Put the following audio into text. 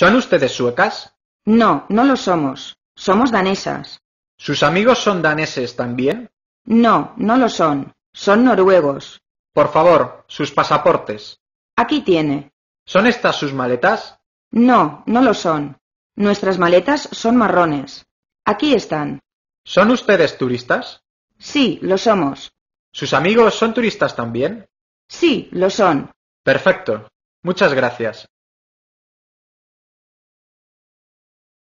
¿Son ustedes suecas? No, no lo somos. Somos danesas. ¿Sus amigos son daneses también? No, no lo son. Son noruegos. Por favor, sus pasaportes. Aquí tiene. ¿Son estas sus maletas? No, no lo son. Nuestras maletas son marrones. Aquí están. ¿Son ustedes turistas? Sí, lo somos. ¿Sus amigos son turistas también? Sí, lo son. Perfecto. Muchas gracias.